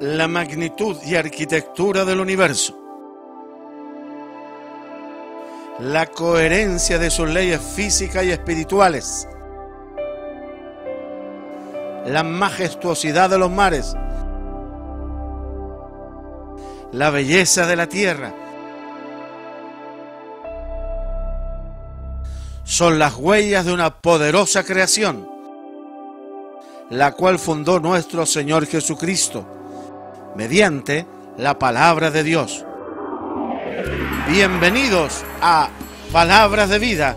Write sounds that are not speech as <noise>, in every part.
la magnitud y arquitectura del universo, la coherencia de sus leyes físicas y espirituales, la majestuosidad de los mares, la belleza de la tierra. Son las huellas de una poderosa creación, la cual fundó nuestro Señor Jesucristo mediante la palabra de Dios. Bienvenidos a Palabras de Vida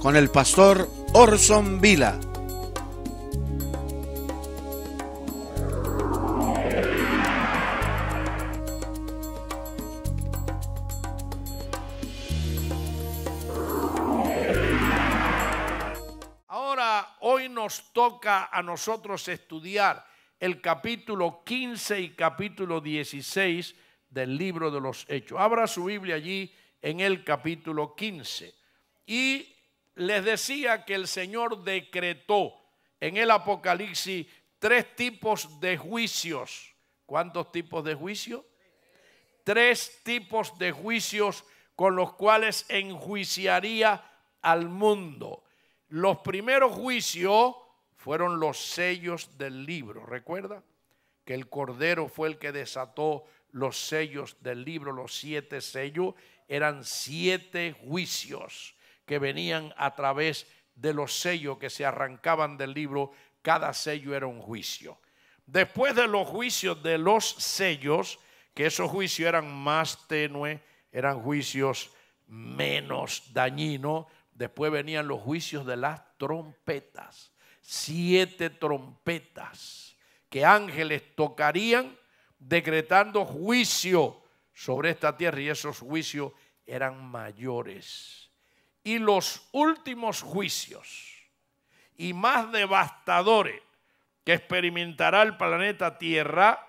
con el pastor Orson Vila. Ahora, hoy nos toca a nosotros estudiar el capítulo 15 y capítulo 16 del libro de los Hechos. Abra su Biblia allí en el capítulo 15. Y les decía que el Señor decretó en el Apocalipsis tres tipos de juicios. ¿Cuántos tipos de juicio? Tres tipos de juicios con los cuales enjuiciaría al mundo. Los primeros juicios fueron los sellos del libro. ¿Recuerda? Que el Cordero fue el que desató los sellos del libro, los siete sellos. Eran siete juicios que venían a través de los sellos que se arrancaban del libro. Cada sello era un juicio. Después de los juicios de los sellos, que esos juicios eran más tenues, eran juicios menos dañinos, después venían los juicios de las trompetas siete trompetas que ángeles tocarían decretando juicio sobre esta tierra y esos juicios eran mayores. Y los últimos juicios y más devastadores que experimentará el planeta Tierra,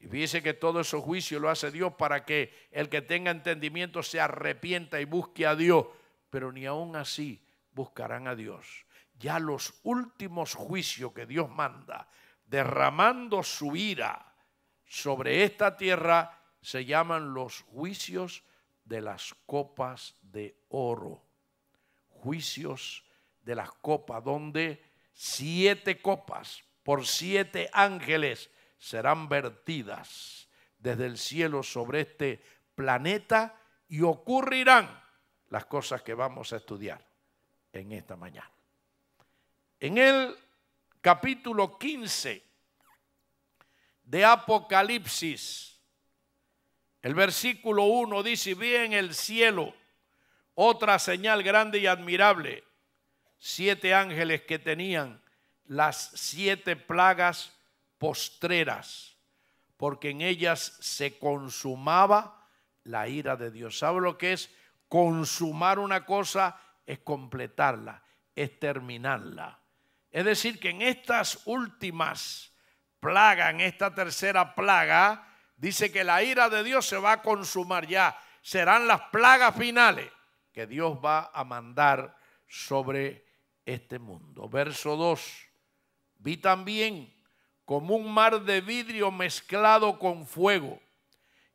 y dice que todo esos juicio lo hace Dios para que el que tenga entendimiento se arrepienta y busque a Dios, pero ni aún así buscarán a Dios ya los últimos juicios que Dios manda, derramando su ira sobre esta tierra, se llaman los juicios de las copas de oro. Juicios de las copas, donde siete copas por siete ángeles serán vertidas desde el cielo sobre este planeta y ocurrirán las cosas que vamos a estudiar en esta mañana. En el capítulo 15 de Apocalipsis, el versículo 1 dice, vi en el cielo otra señal grande y admirable, siete ángeles que tenían las siete plagas postreras, porque en ellas se consumaba la ira de Dios. ¿Sabe lo que es? Consumar una cosa es completarla, es terminarla. Es decir, que en estas últimas plagas, en esta tercera plaga, dice que la ira de Dios se va a consumar ya. Serán las plagas finales que Dios va a mandar sobre este mundo. Verso 2. Vi también como un mar de vidrio mezclado con fuego,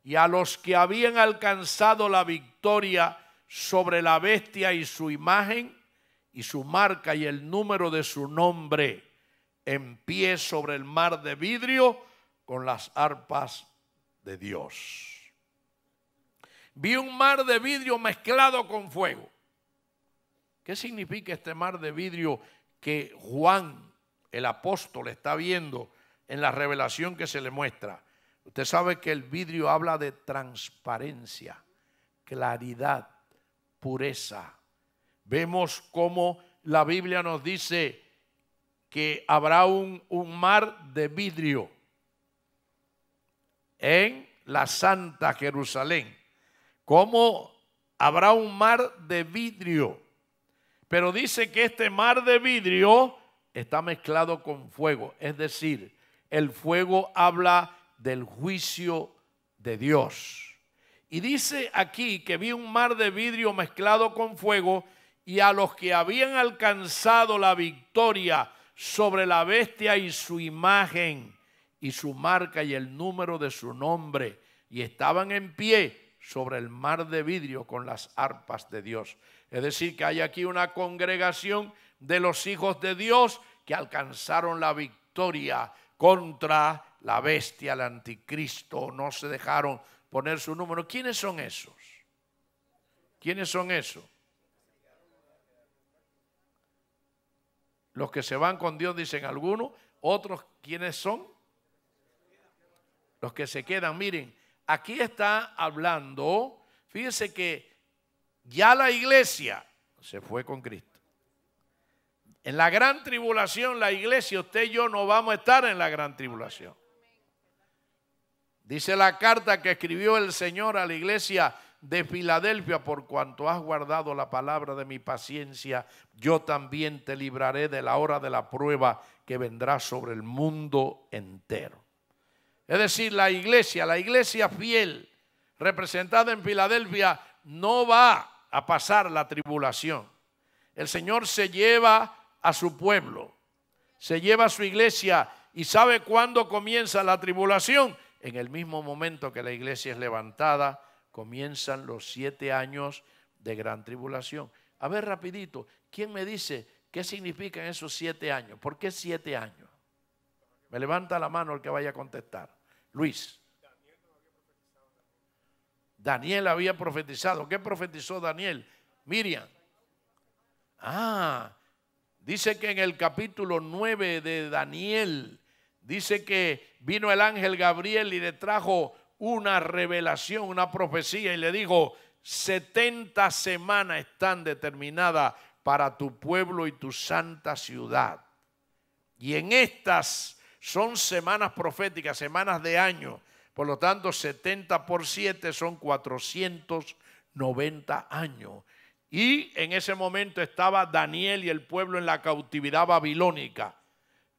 y a los que habían alcanzado la victoria sobre la bestia y su imagen, y su marca y el número de su nombre en pie sobre el mar de vidrio con las arpas de Dios. Vi un mar de vidrio mezclado con fuego. ¿Qué significa este mar de vidrio que Juan, el apóstol, está viendo en la revelación que se le muestra? Usted sabe que el vidrio habla de transparencia, claridad, pureza Vemos cómo la Biblia nos dice que habrá un, mar de vidrio en la Santa Jerusalén. ¿Cómo habrá un mar de vidrio? Pero dice que este mar de vidrio está mezclado con fuego. Es decir, el fuego habla del juicio de Dios. Y dice aquí que vi un mar de vidrio mezclado con fuego y a los que habían alcanzado la victoria sobre la bestia y su imagen y su marca y el número de su nombre, y estaban en pie sobre el mar de vidrio con las arpas de Dios. Es decir, que hay aquí una congregación de los hijos de Dios que alcanzaron la victoria contra la bestia, el anticristo, no se dejaron poner su número. ¿Quiénes son esos? ¿Quiénes son esos? Los que se van con Dios, dicen algunos. Otros, ¿quiénes son? Los que se quedan. Miren, aquí está hablando, fíjense que ya la iglesia se fue con Cristo. En la gran tribulación, la iglesia, usted y yo no vamos a estar en la gran tribulación. Dice la carta que escribió el Señor a la iglesia de Filadelfia, por cuanto has guardado la palabra de mi paciencia, yo también te libraré de la hora de la prueba que vendrá sobre el mundo entero. Es decir, la iglesia, la iglesia fiel, representada en Filadelfia, no va a pasar la tribulación. El Señor se lleva a su pueblo, se lleva a su iglesia y sabe cuándo comienza la tribulación. En el mismo momento que la iglesia es levantada, comienzan los siete años de gran tribulación. A ver rapidito, ¿quién me dice qué significan esos siete años? ¿Por qué siete años? Me levanta la mano el que vaya a contestar. Luis. Daniel había profetizado. ¿Qué profetizó Daniel? Miriam. Ah, dice que en el capítulo 9 de Daniel, dice que vino el ángel Gabriel y le trajo una revelación, una profecía y le digo 70 semanas están determinadas para tu pueblo y tu santa ciudad. Y en estas son semanas proféticas, semanas de año. Por lo tanto, 70 por 7 son 490 años. Y en ese momento estaba Daniel y el pueblo en la cautividad babilónica,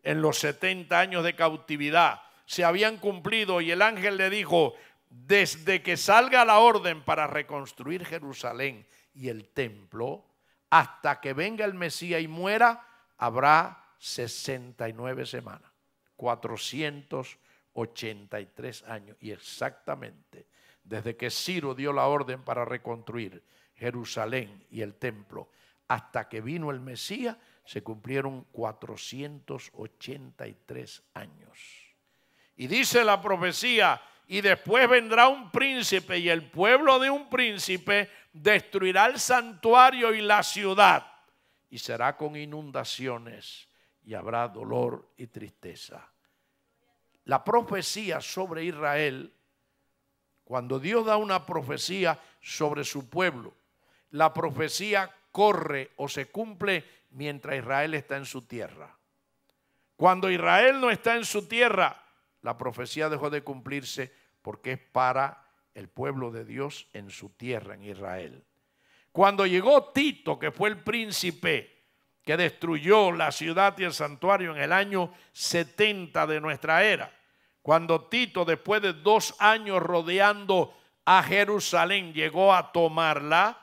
en los 70 años de cautividad se habían cumplido y el ángel le dijo, desde que salga la orden para reconstruir Jerusalén y el templo, hasta que venga el Mesías y muera, habrá 69 semanas, 483 años. Y exactamente desde que Ciro dio la orden para reconstruir Jerusalén y el templo, hasta que vino el Mesías, se cumplieron 483 años. Y dice la profecía, y después vendrá un príncipe y el pueblo de un príncipe destruirá el santuario y la ciudad y será con inundaciones y habrá dolor y tristeza. La profecía sobre Israel, cuando Dios da una profecía sobre su pueblo, la profecía corre o se cumple mientras Israel está en su tierra. Cuando Israel no está en su tierra, la profecía dejó de cumplirse porque es para el pueblo de Dios en su tierra, en Israel. Cuando llegó Tito, que fue el príncipe que destruyó la ciudad y el santuario en el año 70 de nuestra era, cuando Tito, después de dos años rodeando a Jerusalén, llegó a tomarla,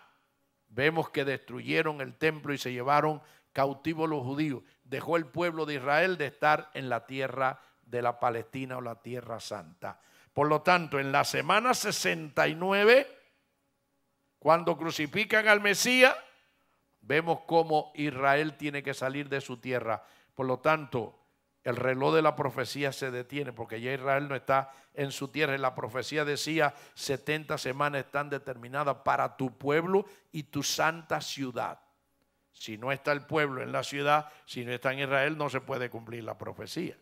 vemos que destruyeron el templo y se llevaron cautivos los judíos. Dejó el pueblo de Israel de estar en la tierra de la Palestina o la Tierra Santa. Por lo tanto, en la semana 69, cuando crucifican al Mesías, vemos cómo Israel tiene que salir de su tierra. Por lo tanto, el reloj de la profecía se detiene porque ya Israel no está en su tierra. La profecía decía, 70 semanas están determinadas para tu pueblo y tu santa ciudad. Si no está el pueblo en la ciudad, si no está en Israel, no se puede cumplir la profecía.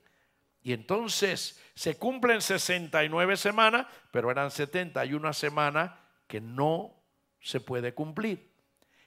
Y entonces se cumplen 69 semanas, pero eran 71 semanas que no se puede cumplir.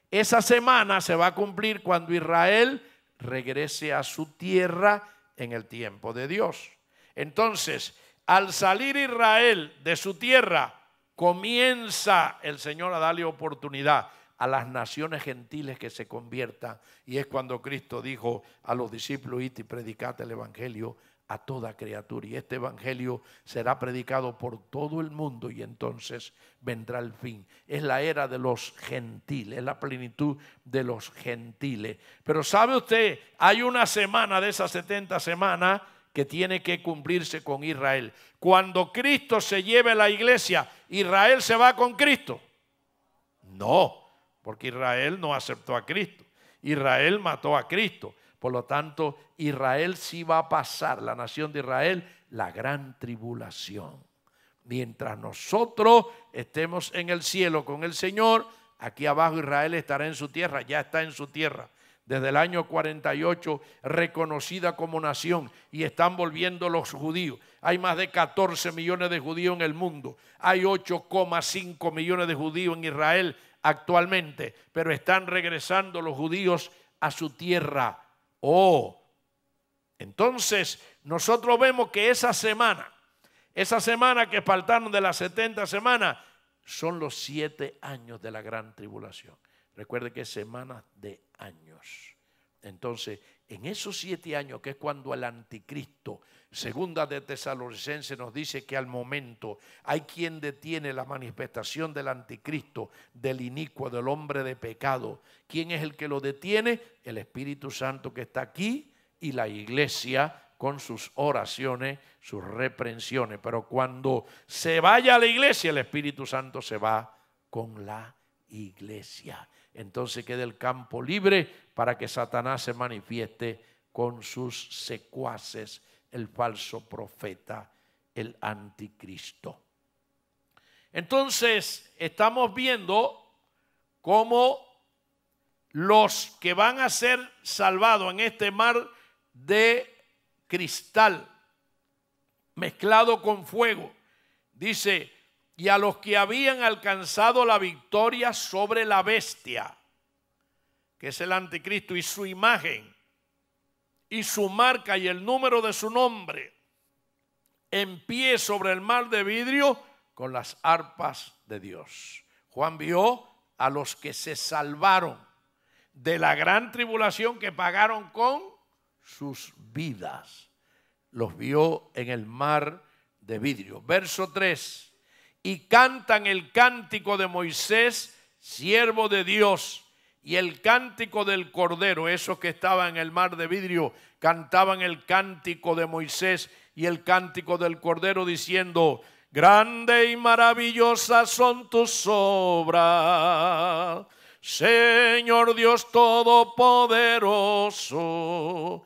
Esa semana se va a cumplir cuando Israel regrese a su tierra en el tiempo de Dios. Entonces, al salir Israel de su tierra, comienza el Señor a darle oportunidad a las naciones gentiles que se conviertan. Y es cuando Cristo dijo a los discípulos, y predicate el Evangelio a toda criatura. Y este Evangelio será predicado por todo el mundo y entonces vendrá el fin. Es la era de los gentiles, es la plenitud de los gentiles. Pero sabe usted, hay una semana de esas 70 semanas que tiene que cumplirse con Israel. Cuando Cristo se lleve a la iglesia, ¿Israel se va con Cristo? No, porque Israel no aceptó a Cristo. Israel mató a Cristo. Por lo tanto, Israel sí va a pasar, la nación de Israel, la gran tribulación. Mientras nosotros estemos en el cielo con el Señor, aquí abajo Israel estará en su tierra, ya está en su tierra desde el año 48 reconocida como nación y están volviendo los judíos. Hay más de 14 millones de judíos en el mundo. Hay 8,5 millones de judíos en Israel actualmente, pero están regresando los judíos a su tierra. Oh, entonces nosotros vemos que esa semana, esa semana que faltaron de las 70 semanas, son los siete años de la gran tribulación. Recuerde que es semana de años. Entonces, en esos siete años, que es cuando el anticristo Segunda de Tesalonicense nos dice que al momento hay quien detiene la manifestación del anticristo, del inicuo, del hombre de pecado. ¿Quién es el que lo detiene? El Espíritu Santo que está aquí y la iglesia con sus oraciones, sus reprensiones. Pero cuando se vaya a la iglesia, el Espíritu Santo se va con la iglesia. Entonces queda el campo libre para que Satanás se manifieste con sus secuaces el falso profeta, el anticristo. Entonces, estamos viendo cómo los que van a ser salvados en este mar de cristal mezclado con fuego, dice, y a los que habían alcanzado la victoria sobre la bestia, que es el anticristo, y su imagen, y su marca y el número de su nombre en pie sobre el mar de vidrio con las arpas de Dios. Juan vio a los que se salvaron de la gran tribulación que pagaron con sus vidas. Los vio en el mar de vidrio. Verso 3. Y cantan el cántico de Moisés, siervo de Dios y el cántico del Cordero, esos que estaban en el mar de vidrio, cantaban el cántico de Moisés y el cántico del Cordero diciendo, grande y maravillosa son tus obras, Señor Dios Todopoderoso.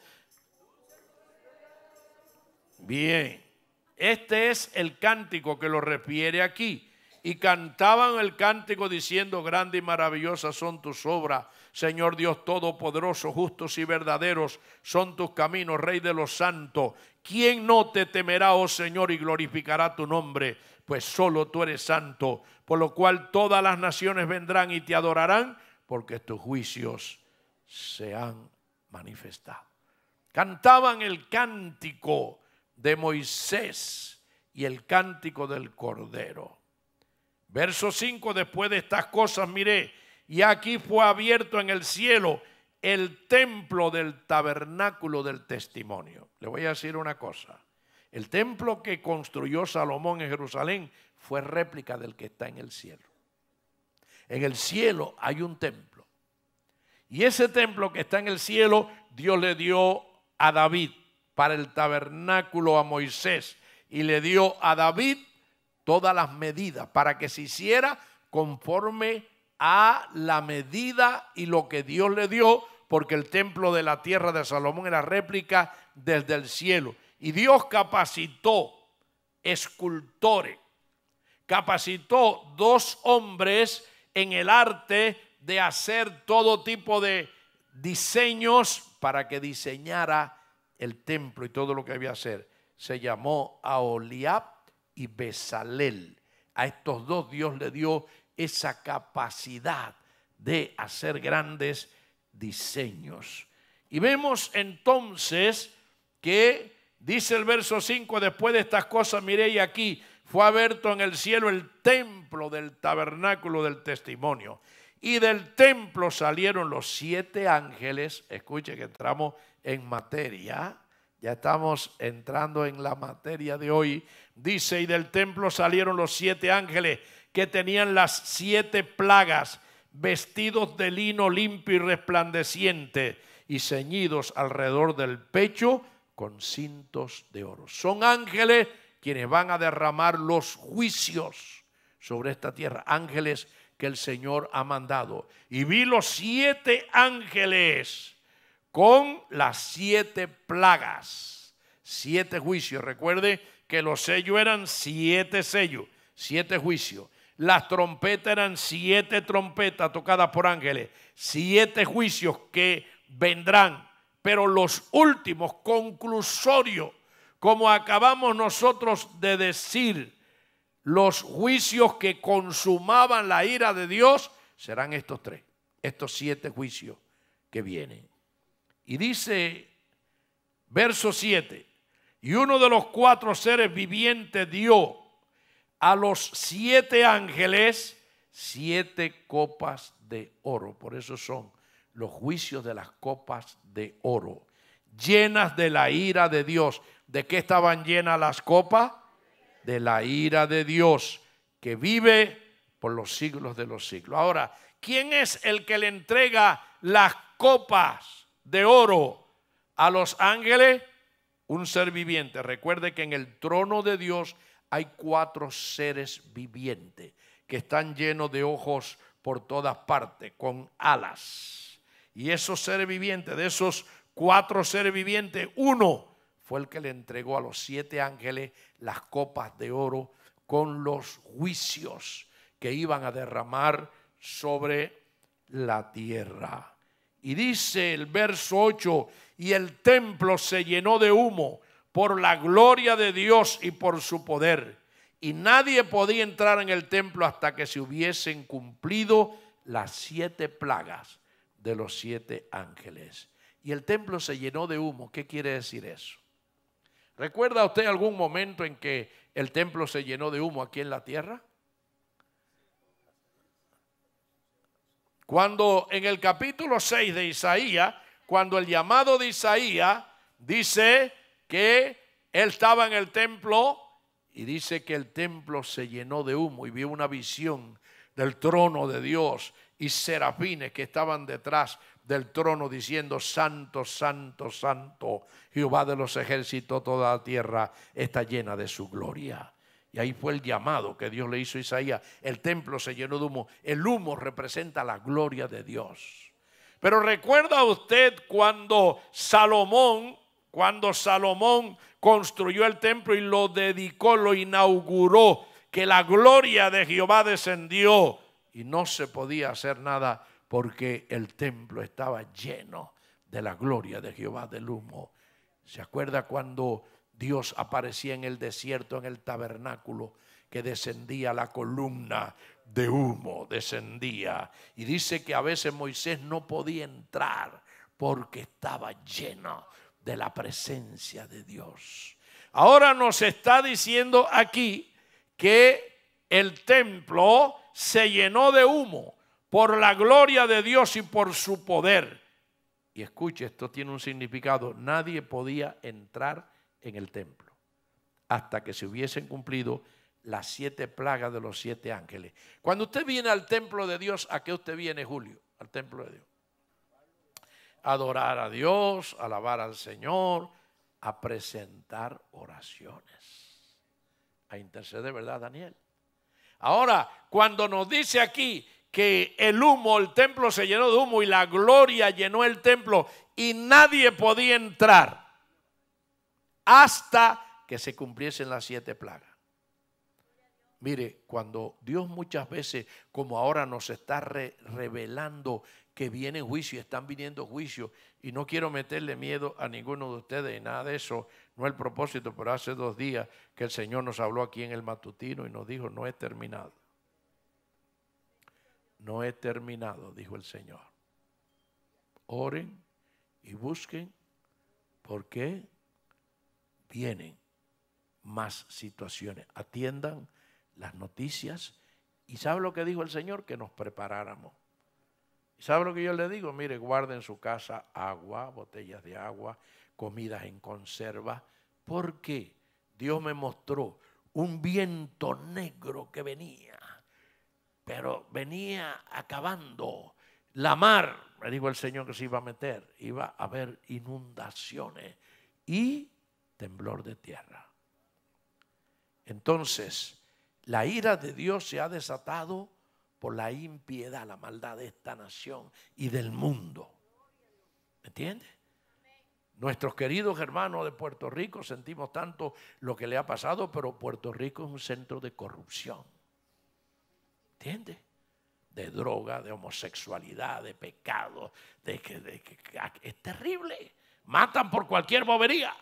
Bien, este es el cántico que lo refiere aquí y cantaban el cántico diciendo, grande y maravillosa son tus obras, Señor Dios Todopoderoso, justos y verdaderos son tus caminos, Rey de los santos. ¿Quién no te temerá, oh Señor, y glorificará tu nombre? Pues solo tú eres santo, por lo cual todas las naciones vendrán y te adorarán, porque tus juicios se han manifestado. Cantaban el cántico de Moisés y el cántico del Cordero. Verso 5, después de estas cosas miré, y aquí fue abierto en el cielo el templo del tabernáculo del testimonio. Le voy a decir una cosa, el templo que construyó Salomón en Jerusalén fue réplica del que está en el cielo. En el cielo hay un templo. Y ese templo que está en el cielo, Dios le dio a David para el tabernáculo a Moisés y le dio a David todas las medidas para que se hiciera conforme a la medida y lo que Dios le dio, porque el templo de la tierra de Salomón era réplica desde el cielo. Y Dios capacitó escultores, capacitó dos hombres en el arte de hacer todo tipo de diseños para que diseñara el templo y todo lo que había que hacer. Se llamó a y Bezalel. A estos dos Dios le dio esa capacidad de hacer grandes diseños. Y vemos entonces que dice el verso 5, después de estas cosas, miré y aquí fue abierto en el cielo el templo del tabernáculo del testimonio. Y del templo salieron los siete ángeles, escuche que entramos en materia, ya estamos entrando en la materia de hoy. Dice, y del templo salieron los siete ángeles que tenían las siete plagas, vestidos de lino limpio y resplandeciente, y ceñidos alrededor del pecho con cintos de oro. Son ángeles quienes van a derramar los juicios sobre esta tierra, ángeles que el Señor ha mandado. Y vi los siete ángeles con las siete plagas, siete juicios. Recuerde que los sellos eran siete sellos, siete juicios. Las trompetas eran siete trompetas tocadas por ángeles, siete juicios que vendrán, pero los últimos, conclusorio, como acabamos nosotros de decir, los juicios que consumaban la ira de Dios serán estos tres, estos siete juicios que vienen. Y dice, verso 7, y uno de los cuatro seres vivientes dio a los siete ángeles siete copas de oro. Por eso son los juicios de las copas de oro, llenas de la ira de Dios. ¿De qué estaban llenas las copas? De la ira de Dios, que vive por los siglos de los siglos. Ahora, ¿quién es el que le entrega las copas? de oro. A los ángeles, un ser viviente. Recuerde que en el trono de Dios hay cuatro seres vivientes que están llenos de ojos por todas partes, con alas. Y esos seres vivientes, de esos cuatro seres vivientes, uno fue el que le entregó a los siete ángeles las copas de oro con los juicios que iban a derramar sobre la tierra. Y dice el verso 8, y el templo se llenó de humo por la gloria de Dios y por su poder. Y nadie podía entrar en el templo hasta que se hubiesen cumplido las siete plagas de los siete ángeles. Y el templo se llenó de humo. ¿Qué quiere decir eso? ¿Recuerda usted algún momento en que el templo se llenó de humo aquí en la tierra? Cuando en el capítulo 6 de Isaías, cuando el llamado de Isaías dice que él estaba en el templo y dice que el templo se llenó de humo y vio una visión del trono de Dios y serafines que estaban detrás del trono diciendo, Santo, Santo, Santo, Jehová de los ejércitos, toda la tierra está llena de su gloria. Y ahí fue el llamado que Dios le hizo a Isaías. El templo se llenó de humo. El humo representa la gloria de Dios. Pero recuerda usted cuando Salomón, cuando Salomón construyó el templo y lo dedicó, lo inauguró, que la gloria de Jehová descendió y no se podía hacer nada porque el templo estaba lleno de la gloria de Jehová del humo. ¿Se acuerda cuando Dios aparecía en el desierto, en el tabernáculo, que descendía la columna de humo, descendía. Y dice que a veces Moisés no podía entrar porque estaba lleno de la presencia de Dios. Ahora nos está diciendo aquí que el templo se llenó de humo por la gloria de Dios y por su poder. Y escuche, esto tiene un significado. Nadie podía entrar en el templo, hasta que se hubiesen cumplido las siete plagas de los siete ángeles. Cuando usted viene al templo de Dios, ¿a qué usted viene, Julio? Al templo de Dios. Adorar a Dios, alabar al Señor, a presentar oraciones, a interceder, ¿verdad, Daniel? Ahora, cuando nos dice aquí que el humo, el templo se llenó de humo y la gloria llenó el templo y nadie podía entrar hasta que se cumpliesen las siete plagas. Mire, cuando Dios muchas veces, como ahora nos está revelando que viene juicio, están viniendo juicios, y no quiero meterle miedo a ninguno de ustedes y nada de eso, no es el propósito, pero hace dos días que el Señor nos habló aquí en el matutino y nos dijo, no he terminado. No he terminado, dijo el Señor. Oren y busquen, porque vienen más situaciones. Atiendan las noticias. ¿Y sabe lo que dijo el Señor? Que nos preparáramos. ¿Y sabe lo que yo le digo? Mire, guarde en su casa agua, botellas de agua, comidas en conserva. Porque Dios me mostró un viento negro que venía, pero venía acabando. La mar, me dijo el Señor que se iba a meter, iba a haber inundaciones. Y temblor de tierra. Entonces, la ira de Dios se ha desatado por la impiedad, la maldad de esta nación y del mundo. ¿Me entiende? Nuestros queridos hermanos de Puerto Rico sentimos tanto lo que le ha pasado, pero Puerto Rico es un centro de corrupción. ¿Entiende? De droga, de homosexualidad, de pecado, de que es terrible. Matan por cualquier bobería.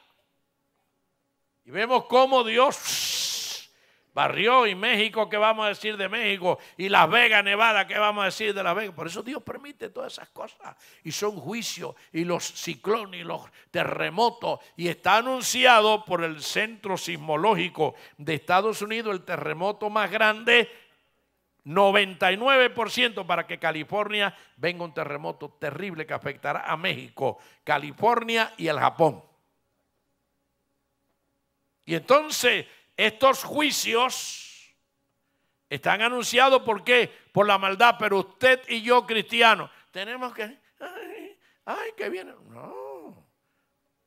Y vemos cómo Dios barrió y México, ¿qué vamos a decir de México? Y Las Vegas, Nevada, ¿qué vamos a decir de Las Vegas? Por eso Dios permite todas esas cosas. Y son juicios, y los ciclones, y los terremotos. Y está anunciado por el Centro Sismológico de Estados Unidos el terremoto más grande 99% para que California venga un terremoto terrible que afectará a México, California y el Japón. Y entonces estos juicios están anunciados por qué? Por la maldad, pero usted y yo cristianos tenemos que, ay, ay, que viene. No,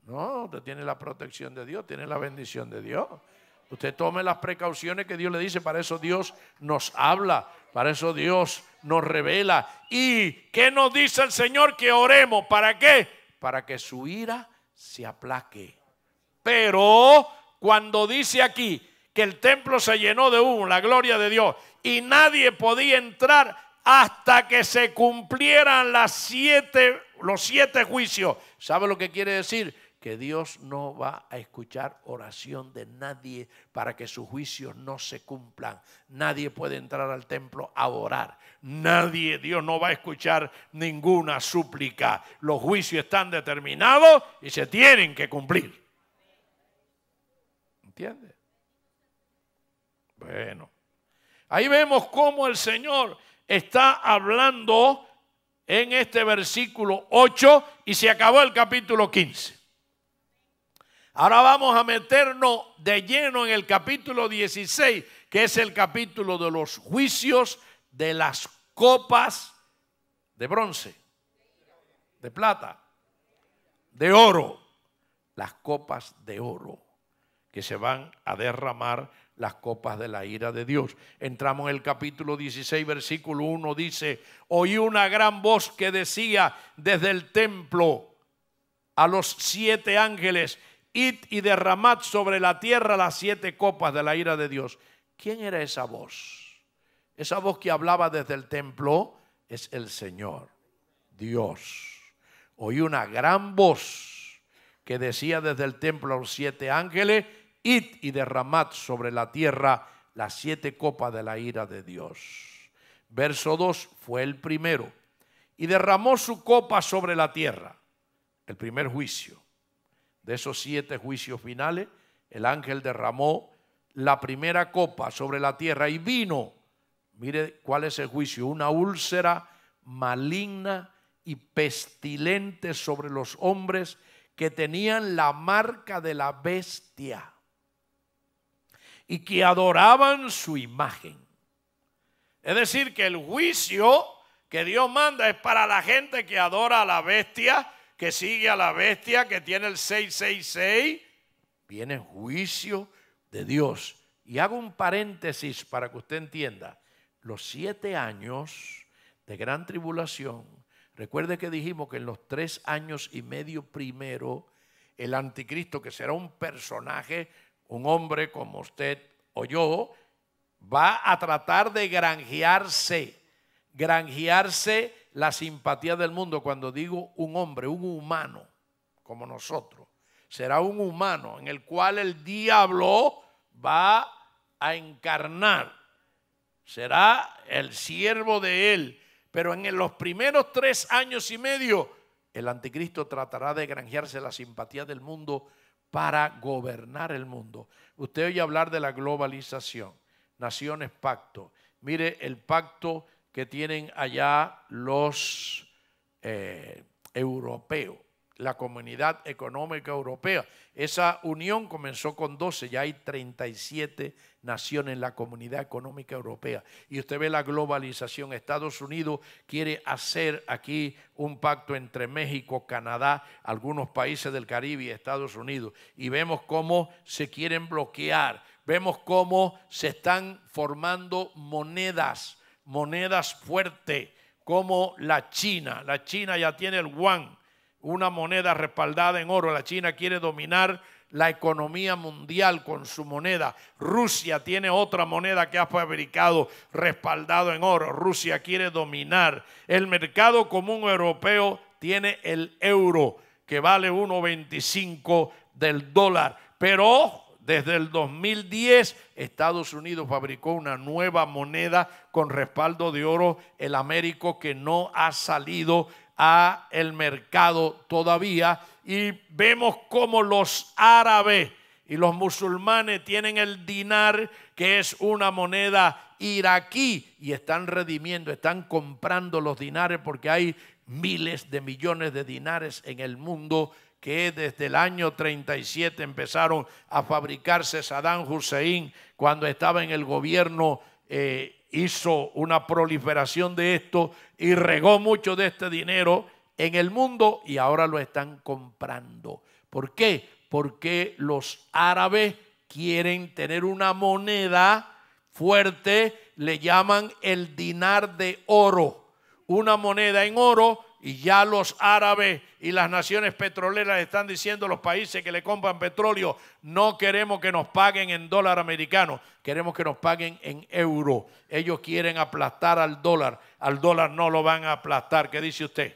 no, usted tiene la protección de Dios, tiene la bendición de Dios. Usted tome las precauciones que Dios le dice, para eso Dios nos habla, para eso Dios nos revela. ¿Y qué nos dice el Señor que oremos? ¿Para qué? Para que su ira se aplaque. Pero cuando dice aquí que el templo se llenó de humo, la gloria de Dios, y nadie podía entrar hasta que se cumplieran los siete juicios. ¿Sabe lo que quiere decir? Que Dios no va a escuchar oración de nadie para que sus juicios no se cumplan. Nadie puede entrar al templo a orar. Nadie, Dios no va a escuchar ninguna súplica. Los juicios están determinados y se tienen que cumplir. Bueno, ahí vemos cómo el Señor está hablando en este versículo 8 y se acabó el capítulo 15. Ahora vamos a meternos de lleno en el capítulo 16, que es el capítulo de los juicios de las copas de bronce, de plata, de oro, las copas de oro que se van a derramar las copas de la ira de Dios. Entramos en el capítulo 16, versículo 1, dice, oí una gran voz que decía desde el templo a los siete ángeles, id y derramad sobre la tierra las siete copas de la ira de Dios. ¿Quién era esa voz? Esa voz que hablaba desde el templo es el Señor, Dios. Oí una gran voz que decía desde el templo a los siete ángeles, id y derramad sobre la tierra las siete copas de la ira de Dios. Verso 2 fue el primero. Y derramó su copa sobre la tierra, el primer juicio. De esos siete juicios finales, el ángel derramó la primera copa sobre la tierra y vino. Mire cuál es el juicio, una úlcera maligna y pestilente sobre los hombres que tenían la marca de la bestia y que adoraban su imagen. Es decir, que el juicio que Dios manda es para la gente que adora a la bestia, que sigue a la bestia, que tiene el 666. Viene juicio de Dios. Y hago un paréntesis para que usted entienda. Los siete años de gran tribulación Recuerde que dijimos que en los tres años y medio primero, el anticristo, que será un personaje, un hombre como usted o yo, va a tratar de granjearse, granjearse la simpatía del mundo. Cuando digo un hombre, un humano, como nosotros, será un humano en el cual el diablo va a encarnar. Será el siervo de él pero en los primeros tres años y medio, el anticristo tratará de granjearse la simpatía del mundo para gobernar el mundo. Usted oye hablar de la globalización, naciones pacto. Mire el pacto que tienen allá los eh, europeos la Comunidad Económica Europea. Esa unión comenzó con 12, ya hay 37 naciones en la Comunidad Económica Europea. Y usted ve la globalización. Estados Unidos quiere hacer aquí un pacto entre México, Canadá, algunos países del Caribe y Estados Unidos. Y vemos cómo se quieren bloquear, vemos cómo se están formando monedas, monedas fuertes como la China. La China ya tiene el yuan, una moneda respaldada en oro. La China quiere dominar la economía mundial con su moneda. Rusia tiene otra moneda que ha fabricado respaldado en oro. Rusia quiere dominar. El mercado común europeo tiene el euro, que vale 1,25 del dólar. Pero desde el 2010 Estados Unidos fabricó una nueva moneda con respaldo de oro, el Américo, que no ha salido a el mercado todavía y vemos como los árabes y los musulmanes tienen el dinar que es una moneda iraquí y están redimiendo, están comprando los dinares porque hay miles de millones de dinares en el mundo que desde el año 37 empezaron a fabricarse Saddam Hussein cuando estaba en el gobierno eh, hizo una proliferación de esto y regó mucho de este dinero en el mundo y ahora lo están comprando. ¿Por qué? Porque los árabes quieren tener una moneda fuerte, le llaman el dinar de oro, una moneda en oro y ya los árabes y las naciones petroleras están diciendo a los países que le compran petróleo, no queremos que nos paguen en dólar americano, queremos que nos paguen en euro. Ellos quieren aplastar al dólar, al dólar no lo van a aplastar. ¿Qué dice usted?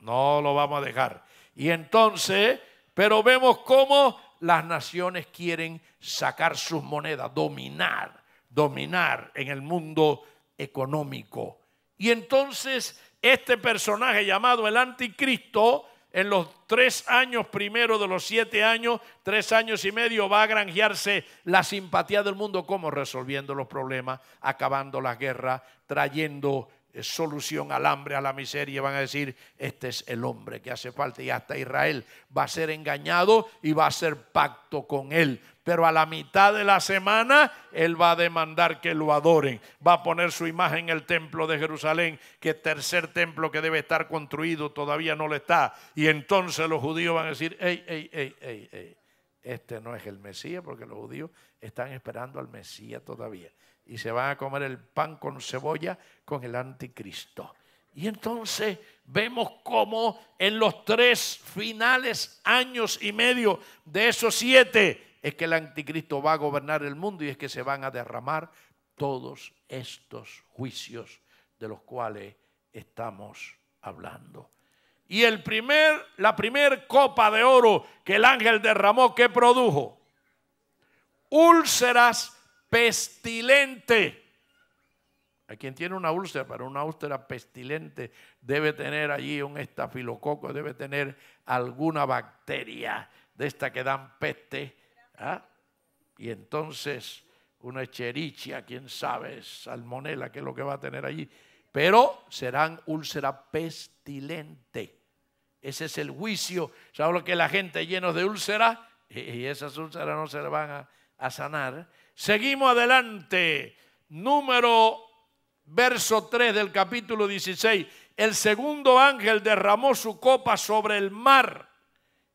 No lo vamos a dejar. Y entonces, pero vemos cómo las naciones quieren sacar sus monedas, dominar, dominar en el mundo económico. Y entonces este personaje llamado el anticristo, en los tres años primero de los siete años, tres años y medio, va a granjearse la simpatía del mundo, como resolviendo los problemas, acabando las guerras, trayendo solución al hambre, a la miseria. Van a decir, este es el hombre que hace falta. Y hasta Israel va a ser engañado y va a hacer pacto con él. Pero a la mitad de la semana él va a demandar que lo adoren. Va a poner su imagen en el templo de Jerusalén, que tercer templo que debe estar construido todavía no lo está. Y entonces los judíos van a decir, ey, ey, ey, ey, ey. Este no es el Mesías, porque los judíos están esperando al Mesías todavía y se van a comer el pan con cebolla con el anticristo. Y entonces vemos cómo en los tres finales años y medio de esos siete es que el anticristo va a gobernar el mundo y es que se van a derramar todos estos juicios de los cuales estamos hablando. Y el primer, la primer copa de oro que el ángel derramó, ¿qué produjo? Úlceras pestilente. Hay quien tiene una úlcera, pero una úlcera pestilente debe tener allí un estafilococo, debe tener alguna bacteria de esta que dan peste. ¿ah? Y entonces una echerichia, quién sabe, salmonela, que es lo que va a tener allí. Pero serán úlcera pestilente. Ese es el juicio. ¿Sabes lo que la gente llena de úlceras? <laughs> Y esas úlceras no se le van a sanar Seguimos adelante. Número verso 3 del capítulo 16. El segundo ángel derramó su copa sobre el mar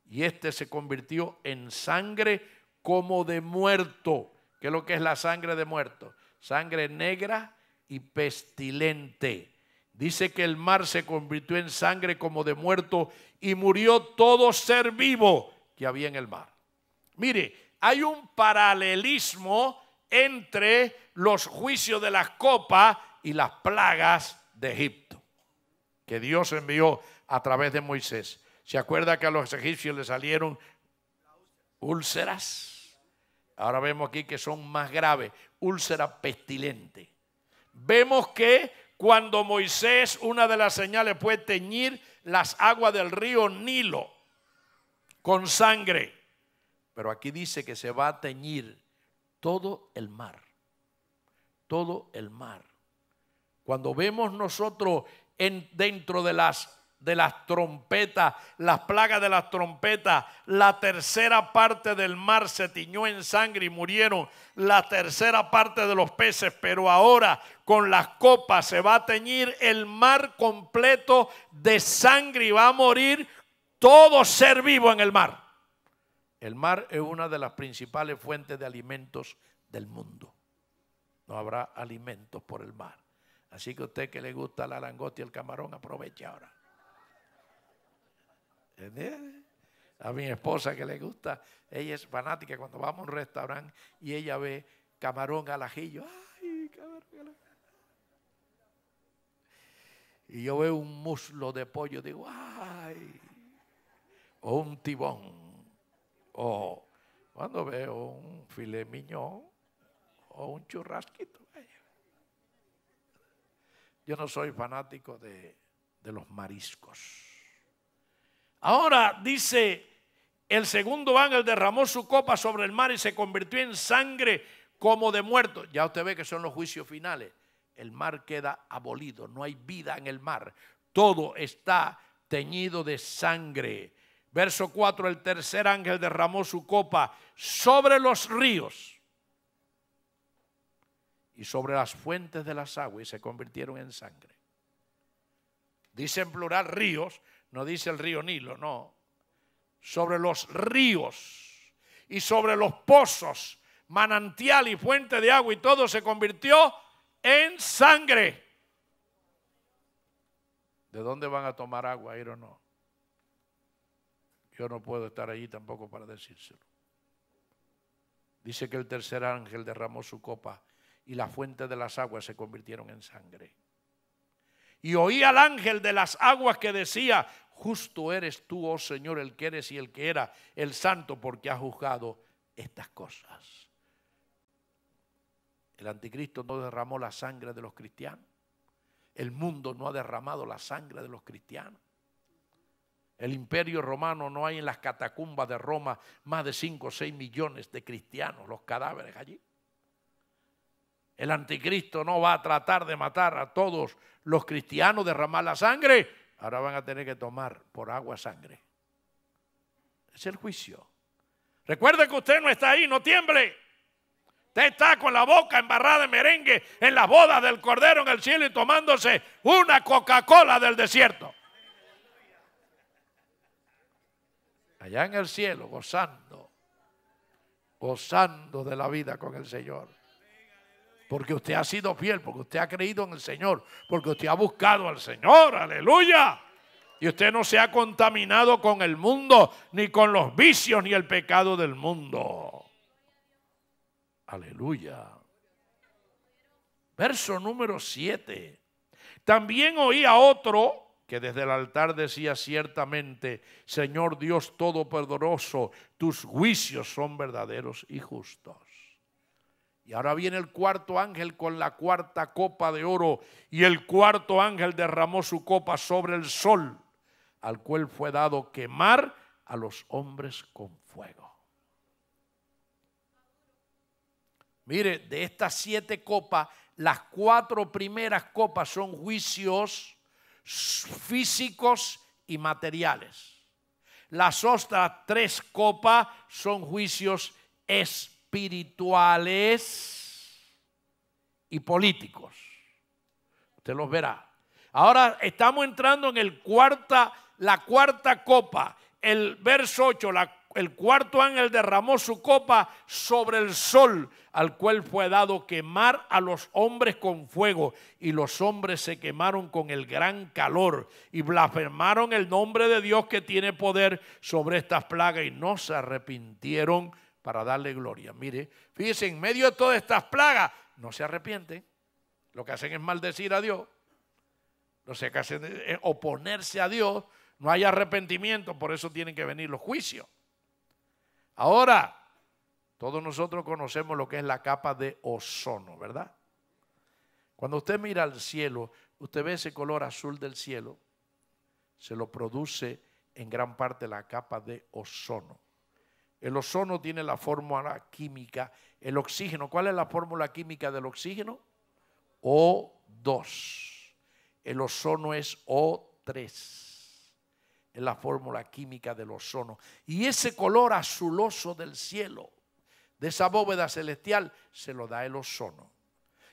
y este se convirtió en sangre como de muerto. ¿Qué es lo que es la sangre de muerto? Sangre negra y pestilente. Dice que el mar se convirtió en sangre como de muerto y murió todo ser vivo que había en el mar. Mire, hay un paralelismo entre los juicios de las copas y las plagas de Egipto que Dios envió a través de Moisés. ¿Se acuerda que a los egipcios le salieron úlceras? Ahora vemos aquí que son más graves, úlcera pestilente. Vemos que cuando Moisés, una de las señales fue teñir las aguas del río Nilo con sangre. Pero aquí dice que se va a teñir todo el mar, todo el mar. Cuando vemos nosotros en, dentro de las, de las trompetas, las plagas de las trompetas, la tercera parte del mar se tiñó en sangre y murieron la tercera parte de los peces, pero ahora con las copas se va a teñir el mar completo de sangre y va a morir todo ser vivo en el mar. El mar es una de las principales fuentes de alimentos del mundo. No habrá alimentos por el mar. Así que usted que le gusta la langosta y el camarón, aproveche ahora. ¿Entiendes? A mi esposa que le gusta, ella es fanática cuando vamos a un restaurante y ella ve camarón al ajillo. ¡Ay, camarón al Y yo veo un muslo de pollo, digo, ¡ay! O un tibón o cuando veo un filé miñón o un churrasquito. Yo no soy fanático de, de los mariscos. Ahora dice, el segundo ángel derramó su copa sobre el mar y se convirtió en sangre como de muerto. Ya usted ve que son los juicios finales. El mar queda abolido, no hay vida en el mar. Todo está teñido de sangre. Verso 4, el tercer ángel derramó su copa sobre los ríos y sobre las fuentes de las aguas y se convirtieron en sangre. Dice en plural ríos, no dice el río Nilo, no. Sobre los ríos y sobre los pozos, manantial y fuente de agua y todo se convirtió en sangre. ¿De dónde van a tomar agua, ir o no? Yo no puedo estar allí tampoco para decírselo. Dice que el tercer ángel derramó su copa y la fuente de las aguas se convirtieron en sangre. Y oí al ángel de las aguas que decía, justo eres tú, oh Señor, el que eres y el que era, el santo, porque has juzgado estas cosas. El anticristo no derramó la sangre de los cristianos. El mundo no ha derramado la sangre de los cristianos. El imperio romano no hay en las catacumbas de Roma más de 5 o 6 millones de cristianos, los cadáveres allí. El anticristo no va a tratar de matar a todos los cristianos, derramar la sangre. Ahora van a tener que tomar por agua sangre. Es el juicio. Recuerde que usted no está ahí, no tiemble. Usted está con la boca embarrada de merengue en las bodas del cordero en el cielo y tomándose una Coca-Cola del desierto. allá en el cielo, gozando, gozando de la vida con el Señor. Porque usted ha sido fiel, porque usted ha creído en el Señor, porque usted ha buscado al Señor, aleluya. Y usted no se ha contaminado con el mundo, ni con los vicios, ni el pecado del mundo. Aleluya. Verso número 7. También oía a otro que desde el altar decía ciertamente, Señor Dios Todopoderoso, tus juicios son verdaderos y justos. Y ahora viene el cuarto ángel con la cuarta copa de oro, y el cuarto ángel derramó su copa sobre el sol, al cual fue dado quemar a los hombres con fuego. Mire, de estas siete copas, las cuatro primeras copas son juicios físicos y materiales. Las otras tres copas son juicios espirituales y políticos. Usted los verá. Ahora estamos entrando en el cuarta, la cuarta copa, el verso 8, la el cuarto ángel derramó su copa sobre el sol, al cual fue dado quemar a los hombres con fuego. Y los hombres se quemaron con el gran calor y blasfemaron el nombre de Dios que tiene poder sobre estas plagas y no se arrepintieron para darle gloria. Mire, fíjense, en medio de todas estas plagas, no se arrepienten. Lo que hacen es maldecir a Dios. Lo que hacen es oponerse a Dios. No hay arrepentimiento, por eso tienen que venir los juicios. Ahora, todos nosotros conocemos lo que es la capa de ozono, ¿verdad? Cuando usted mira al cielo, usted ve ese color azul del cielo, se lo produce en gran parte la capa de ozono. El ozono tiene la fórmula química, el oxígeno, ¿cuál es la fórmula química del oxígeno? O2. El ozono es O3 es la fórmula química del ozono. Y ese color azuloso del cielo, de esa bóveda celestial, se lo da el ozono.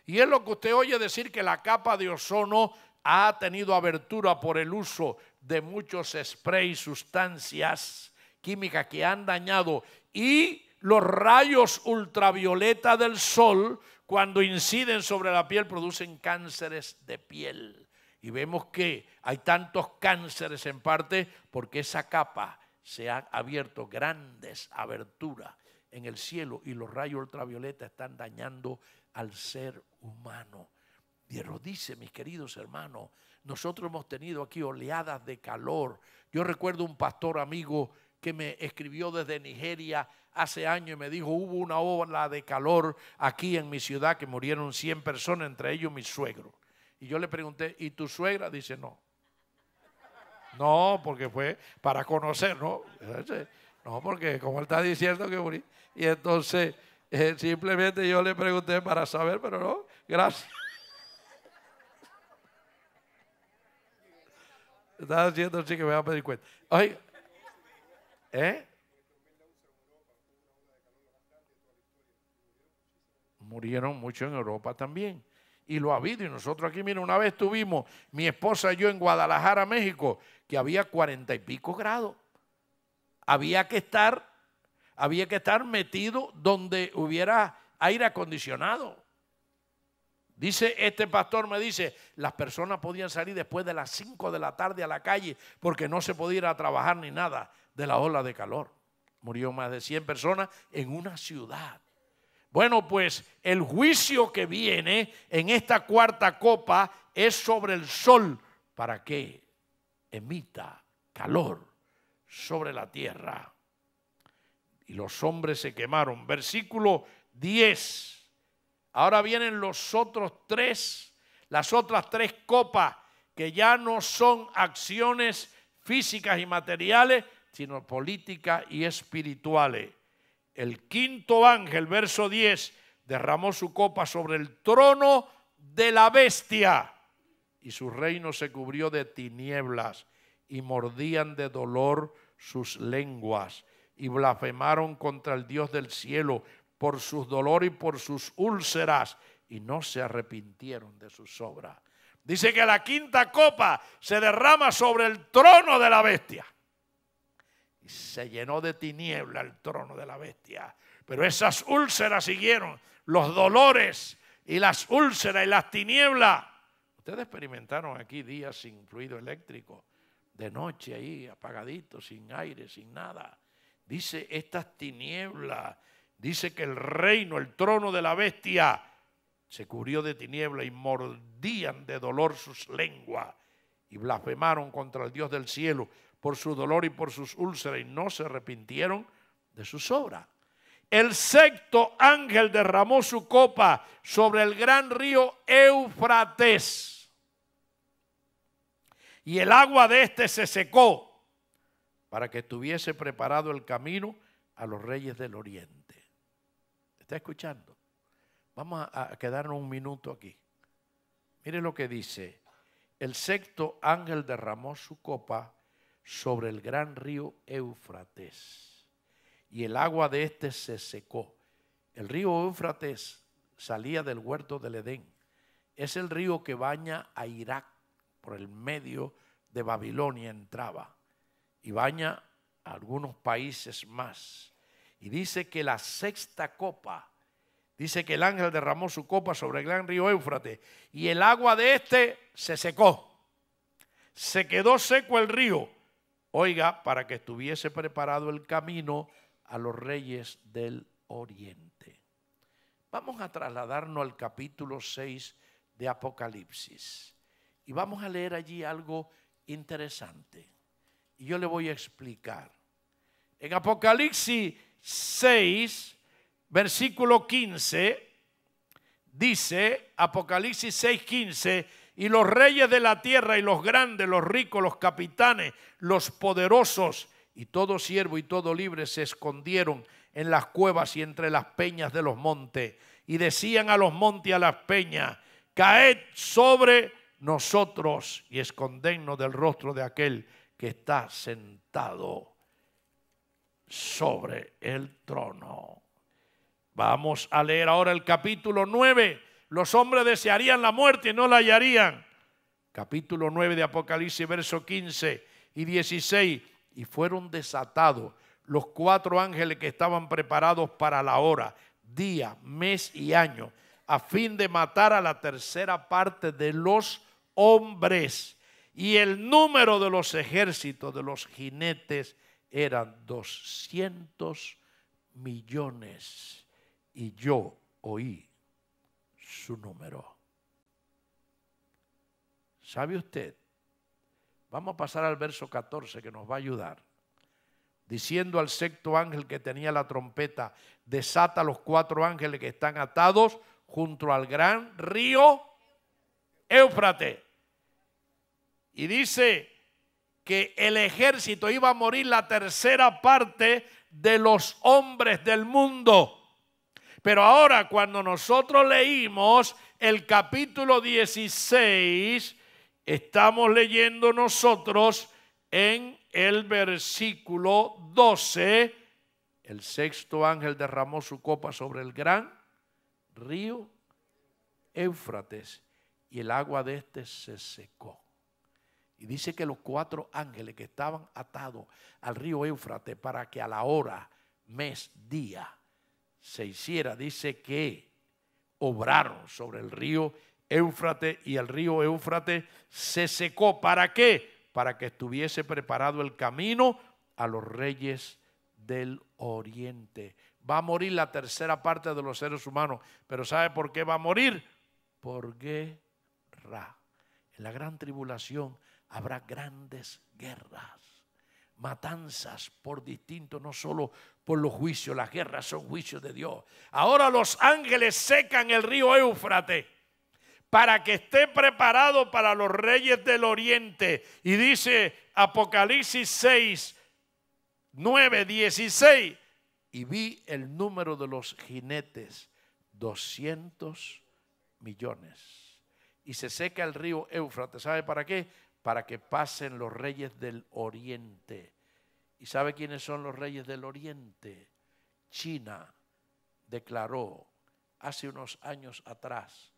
Y es lo que usted oye decir que la capa de ozono ha tenido abertura por el uso de muchos sprays, sustancias químicas que han dañado y los rayos ultravioleta del sol cuando inciden sobre la piel producen cánceres de piel y vemos que hay tantos cánceres en parte porque esa capa se ha abierto grandes aberturas en el cielo y los rayos ultravioleta están dañando al ser humano. Dios lo dice, mis queridos hermanos, nosotros hemos tenido aquí oleadas de calor. Yo recuerdo un pastor amigo que me escribió desde Nigeria hace años y me dijo, hubo una ola de calor aquí en mi ciudad que murieron 100 personas, entre ellos mi suegro. Y yo le pregunté, ¿y tu suegra? Dice, no. No, porque fue para conocer, ¿no? No, porque como él está diciendo que murió. Y entonces eh, simplemente yo le pregunté para saber, pero no, gracias. Está haciendo así que me voy a pedir cuenta. Oiga, ¿eh? Murieron mucho en Europa también y lo ha habido. Y nosotros aquí, mira, una vez tuvimos mi esposa y yo en Guadalajara, México, que había cuarenta y pico grados. Había que estar, había que estar metido donde hubiera aire acondicionado. Dice este pastor, me dice, las personas podían salir después de las 5 de la tarde a la calle porque no se podía ir a trabajar ni nada de la ola de calor. Murió más de 100 personas en una ciudad. Bueno, pues el juicio que viene en esta cuarta copa es sobre el sol para que emita calor sobre la tierra. Y los hombres se quemaron. Versículo 10. Ahora vienen los otros tres, las otras tres copas que ya no son acciones físicas y materiales, sino políticas y espirituales. El quinto ángel, verso 10, derramó su copa sobre el trono de la bestia y su reino se cubrió de tinieblas y mordían de dolor sus lenguas y blasfemaron contra el Dios del cielo por sus dolores y por sus úlceras y no se arrepintieron de sus obras. Dice que la quinta copa se derrama sobre el trono de la bestia se llenó de tiniebla el trono de la bestia. Pero esas úlceras siguieron, los dolores y las úlceras y las tinieblas. Ustedes experimentaron aquí días sin fluido eléctrico, de noche ahí, apagadito, sin aire, sin nada. Dice estas tinieblas, dice que el reino, el trono de la bestia, se cubrió de tiniebla y mordían de dolor sus lenguas y blasfemaron contra el Dios del cielo por su dolor y por sus úlceras y no se arrepintieron de sus obras. El sexto ángel derramó su copa sobre el gran río Eufrates. Y el agua de este se secó para que estuviese preparado el camino a los reyes del oriente. ¿Está escuchando? Vamos a quedarnos un minuto aquí. Mire lo que dice. El sexto ángel derramó su copa sobre el gran río Eufrates Y el agua de este se secó. El río Eufrates salía del huerto del Edén. Es el río que baña a Irak por el medio de Babilonia entraba y baña a algunos países más. Y dice que la sexta copa, dice que el ángel derramó su copa sobre el gran río Éufrates y el agua de este se secó. Se quedó seco el río oiga, para que estuviese preparado el camino a los reyes del oriente. Vamos a trasladarnos al capítulo 6 de Apocalipsis y vamos a leer allí algo interesante. Y yo le voy a explicar. En Apocalipsis 6, versículo 15, dice, Apocalipsis 6, 15, y los reyes de la tierra y los grandes, los ricos, los capitanes, los poderosos y todo siervo y todo libre se escondieron en las cuevas y entre las peñas de los montes. Y decían a los montes y a las peñas, caed sobre nosotros y escondednos del rostro de aquel que está sentado sobre el trono. Vamos a leer ahora el capítulo 9 los hombres desearían la muerte y no la hallarían. Capítulo 9 de Apocalipsis, verso 15 y 16. Y fueron desatados los cuatro ángeles que estaban preparados para la hora, día, mes y año, a fin de matar a la tercera parte de los hombres. Y el número de los ejércitos de los jinetes eran 200 millones. Y yo oí su número. ¿Sabe usted? Vamos a pasar al verso 14 que nos va a ayudar. Diciendo al sexto ángel que tenía la trompeta, desata los cuatro ángeles que están atados junto al gran río Éufrates. Y dice que el ejército iba a morir la tercera parte de los hombres del mundo. Pero ahora cuando nosotros leímos el capítulo 16, estamos leyendo nosotros en el versículo 12, el sexto ángel derramó su copa sobre el gran río Éufrates y el agua de este se secó. Y dice que los cuatro ángeles que estaban atados al río Éufrates para que a la hora, mes, día, se hiciera, dice que obraron sobre el río Éufrate y el río Éufrates se secó. ¿Para qué? Para que estuviese preparado el camino a los reyes del oriente. Va a morir la tercera parte de los seres humanos, pero ¿sabe por qué va a morir? Por guerra. En la gran tribulación habrá grandes guerras matanzas por distinto, no solo por los juicios, las guerras son juicios de Dios. Ahora los ángeles secan el río Éufrates para que esté preparado para los reyes del oriente. Y dice Apocalipsis 6, 9, 16, y vi el número de los jinetes, 200 millones. Y se seca el río Éufrates, ¿sabe para qué? para que pasen los reyes del oriente. ¿Y sabe quiénes son los reyes del oriente? China declaró hace unos años atrás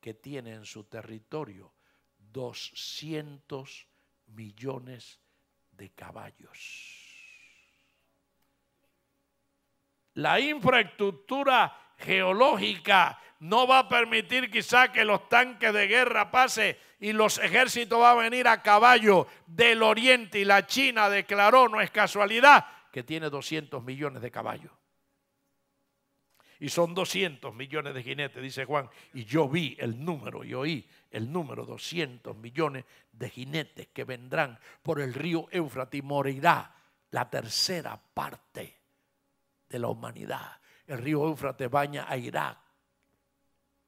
que tiene en su territorio 200 millones de caballos. La infraestructura geológica no va a permitir quizá que los tanques de guerra pase y los ejércitos va a venir a caballo del oriente y la China declaró, no es casualidad, que tiene 200 millones de caballos. Y son 200 millones de jinetes, dice Juan. Y yo vi el número, y oí el número, 200 millones de jinetes que vendrán por el río Éufrates y morirá la tercera parte de la humanidad. El río Éufrates baña a Irak,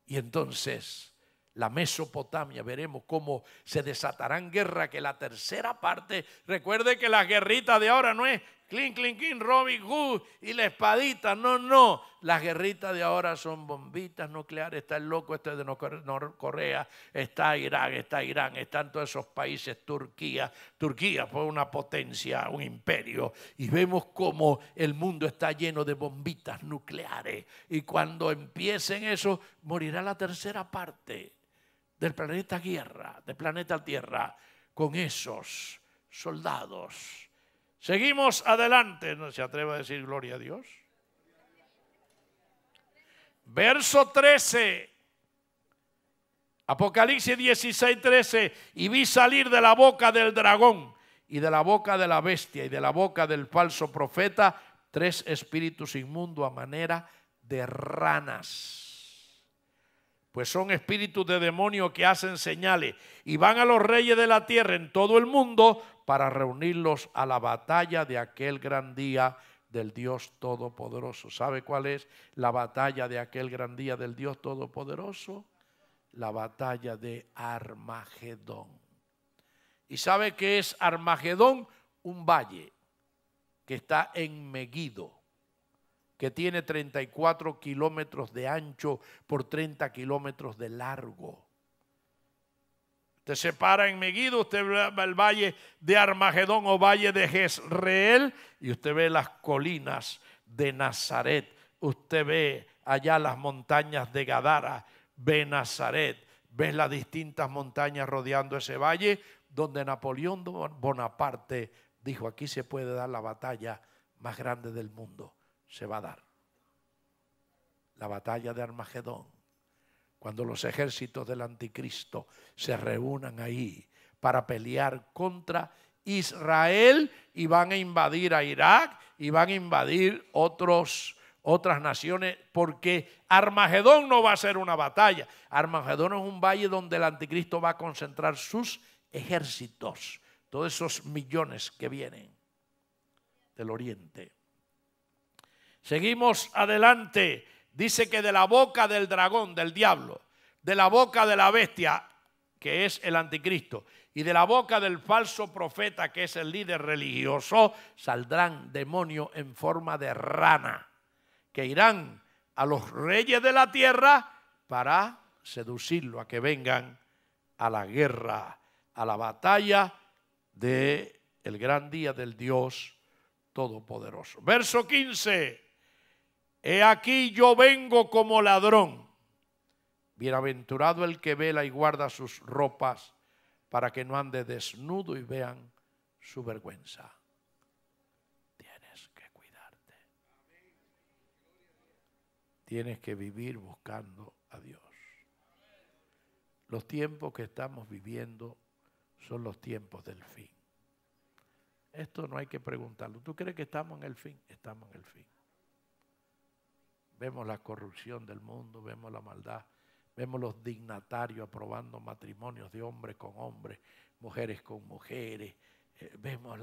y entonces la Mesopotamia, veremos cómo se desatarán guerras, que la tercera parte, recuerde que la guerrita de ahora no es Clink, clink, clink, Robin Hood y la espadita. No, no. Las guerritas de ahora son bombitas nucleares. Está el loco este de Norcorea, está Irán, está Irán, están todos esos países. Turquía, Turquía fue una potencia, un imperio. Y vemos cómo el mundo está lleno de bombitas nucleares. Y cuando empiecen eso, morirá la tercera parte del planeta Tierra, del planeta Tierra, con esos soldados Seguimos adelante. No se atreve a decir gloria a Dios. Verso 13. Apocalipsis 16, 13. Y vi salir de la boca del dragón y de la boca de la bestia y de la boca del falso profeta tres espíritus inmundos a manera de ranas pues son espíritus de demonio que hacen señales y van a los reyes de la tierra en todo el mundo para reunirlos a la batalla de aquel gran día del Dios Todopoderoso. ¿Sabe cuál es la batalla de aquel gran día del Dios Todopoderoso? La batalla de Armagedón. ¿Y sabe qué es Armagedón? Un valle que está en Meguido que tiene 34 kilómetros de ancho por 30 kilómetros de largo. Usted se para en Meguido, usted ve el valle de Armagedón o valle de Jezreel y usted ve las colinas de Nazaret. Usted ve allá las montañas de Gadara, ve Nazaret, ves las distintas montañas rodeando ese valle donde Napoleón Bonaparte dijo, aquí se puede dar la batalla más grande del mundo se va a dar. La batalla de Armagedón, cuando los ejércitos del anticristo se reúnan ahí para pelear contra Israel y van a invadir a Irak y van a invadir otros, otras naciones, porque Armagedón no va a ser una batalla. Armagedón es un valle donde el anticristo va a concentrar sus ejércitos, todos esos millones que vienen del oriente. Seguimos adelante. Dice que de la boca del dragón, del diablo, de la boca de la bestia, que es el anticristo, y de la boca del falso profeta, que es el líder religioso, saldrán demonios en forma de rana, que irán a los reyes de la tierra para seducirlo a que vengan a la guerra, a la batalla de el gran día del Dios Todopoderoso. Verso 15. He aquí yo vengo como ladrón. Bienaventurado el que vela y guarda sus ropas para que no ande desnudo y vean su vergüenza. Tienes que cuidarte. Tienes que vivir buscando a Dios. Los tiempos que estamos viviendo son los tiempos del fin. Esto no hay que preguntarlo. ¿Tú crees que estamos en el fin? Estamos en el fin. Vemos la corrupción del mundo, vemos la maldad, vemos los dignatarios aprobando matrimonios de hombres con hombres, mujeres con mujeres, eh, vemos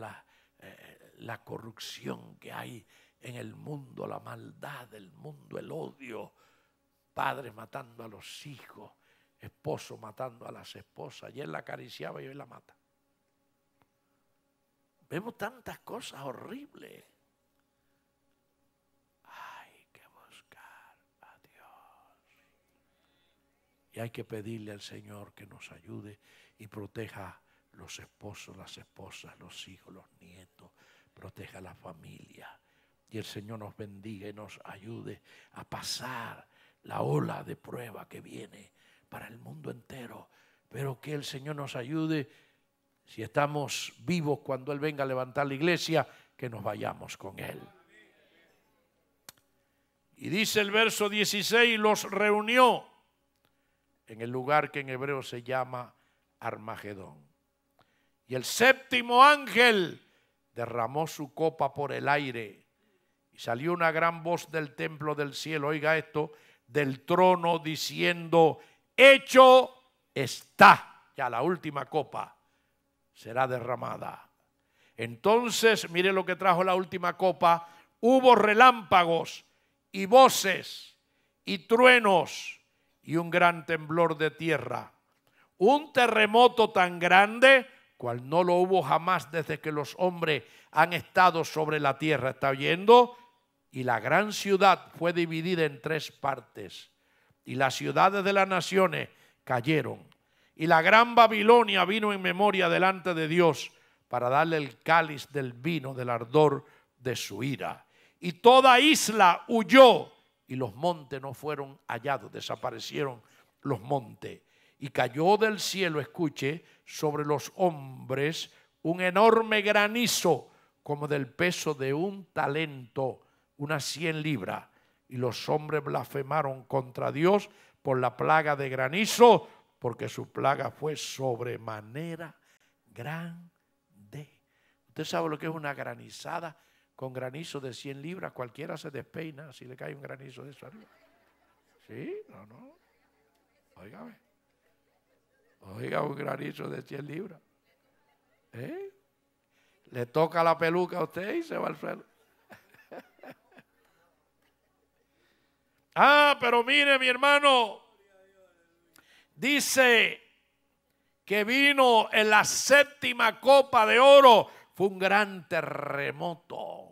eh, la, corrupción que hay en el mundo, la maldad del mundo, el odio, padres matando a los hijos, esposo matando a las esposas, y él la acariciaba y hoy la mata. Vemos tantas cosas horribles. Y hay que pedirle al Señor que nos ayude y proteja los esposos, las esposas, los hijos, los nietos, proteja la familia. Y el Señor nos bendiga y nos ayude a pasar la ola de prueba que viene para el mundo entero. Pero que el Señor nos ayude, si estamos vivos cuando Él venga a levantar la iglesia, que nos vayamos con Él. Y dice el verso 16, los reunió en el lugar que en hebreo se llama Armagedón. Y el séptimo ángel derramó su copa por el aire y salió una gran voz del templo del cielo, oiga esto, del trono diciendo, hecho está, ya la última copa será derramada. Entonces, mire lo que trajo la última copa, hubo relámpagos y voces y truenos y un gran temblor de tierra. Un terremoto tan grande cual no lo hubo jamás desde que los hombres han estado sobre la tierra. ¿Está oyendo? Y la gran ciudad fue dividida en tres partes. Y las ciudades de las naciones cayeron. Y la gran Babilonia vino en memoria delante de Dios para darle el cáliz del vino del ardor de su ira. Y toda isla huyó y los montes no fueron hallados, desaparecieron los montes. Y cayó del cielo, escuche, sobre los hombres un enorme granizo como del peso de un talento, unas 100 libras. Y los hombres blasfemaron contra Dios por la plaga de granizo, porque su plaga fue sobremanera grande. ¿Usted sabe lo que es una granizada? con granizo de 100 libras, cualquiera se despeina si le cae un granizo de eso ¿eh? Sí, no, no. Oiga, un granizo de 100 libras. ¿Eh? Le toca la peluca a usted y se va al suelo. <laughs> ah, pero mire, mi hermano. Dice que vino en la séptima copa de oro. Fue un gran terremoto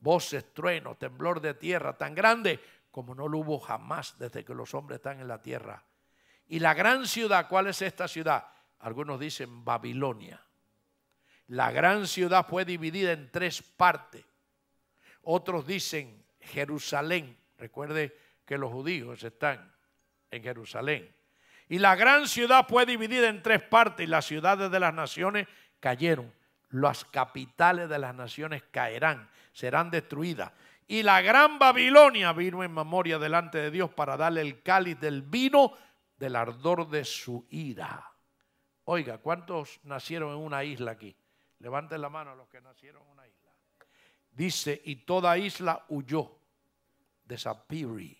voces, truenos, temblor de tierra, tan grande como no lo hubo jamás desde que los hombres están en la tierra. Y la gran ciudad, ¿cuál es esta ciudad? Algunos dicen Babilonia. La gran ciudad fue dividida en tres partes. Otros dicen Jerusalén. Recuerde que los judíos están en Jerusalén. Y la gran ciudad fue dividida en tres partes y las ciudades de las naciones cayeron. Las capitales de las naciones caerán serán destruidas. Y la gran Babilonia vino en memoria delante de Dios para darle el cáliz del vino del ardor de su ira. Oiga, ¿cuántos nacieron en una isla aquí? Levanten la mano a los que nacieron en una isla. Dice, y toda isla huyó. Disappearing.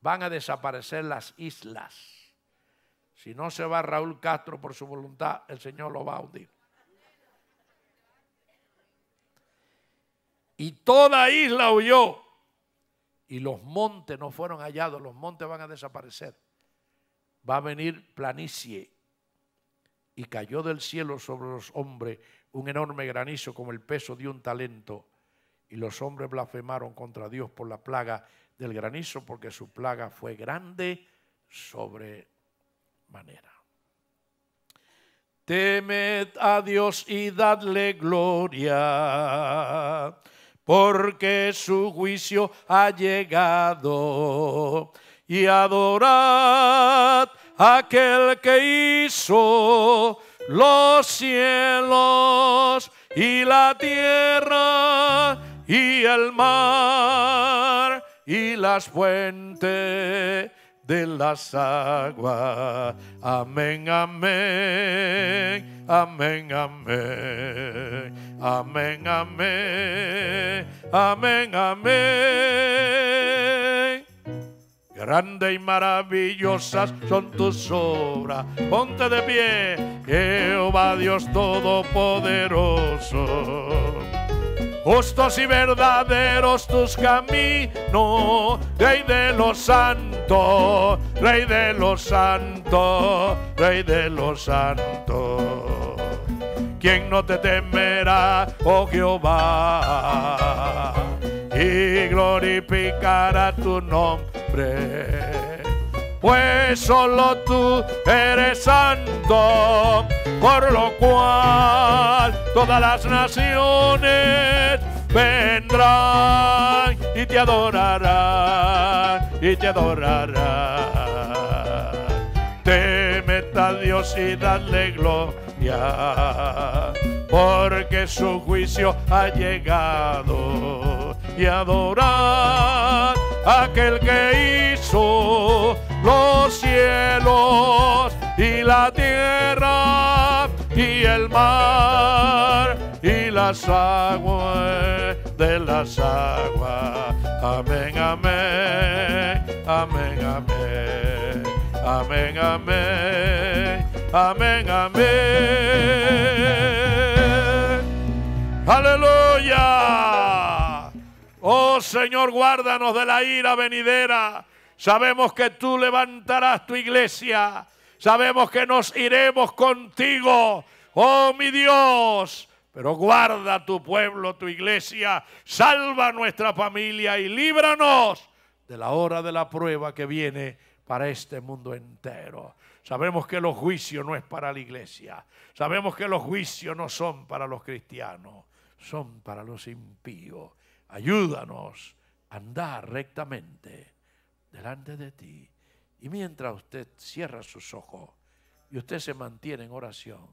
Van a desaparecer las islas. Si no se va Raúl Castro por su voluntad, el Señor lo va a hundir. Y toda isla huyó. Y los montes no fueron hallados, los montes van a desaparecer. Va a venir planicie. Y cayó del cielo sobre los hombres un enorme granizo como el peso de un talento. Y los hombres blasfemaron contra Dios por la plaga del granizo, porque su plaga fue grande sobre manera. Temed a Dios y dadle gloria porque su juicio ha llegado. Y adorad aquel que hizo los cielos y la tierra y el mar y las fuentes de las aguas. Amén, amén, amén, amén, amén, amén, amén, amén. Grande y maravillosas son tus obras. Ponte de pie, Jehová Dios Todopoderoso justos y verdaderos tus caminos, Rey de los santos, Rey de los santos, Rey de los santos. Quien no te temerá, oh Jehová? Y glorificará tu nombre pues solo tú eres santo, por lo cual todas las naciones vendrán y te adorarán y te adorarán. Temed a Dios y dale gloria, porque su juicio ha llegado. Y adorar aquel que hizo los cielos y la tierra y el mar y las aguas de las aguas. Amén, amén, amén, amén, amén, amén, amén, amén. Aleluya. Oh Señor, guárdanos de la ira venidera. Sabemos que tú levantarás tu iglesia. Sabemos que nos iremos contigo. Oh mi Dios, pero guarda tu pueblo, tu iglesia, salva nuestra familia y líbranos de la hora de la prueba que viene para este mundo entero. Sabemos que los juicios no es para la iglesia. Sabemos que los juicios no son para los cristianos, son para los impíos. Ayúdanos a andar rectamente delante de ti. Y mientras usted cierra sus ojos y usted se mantiene en oración,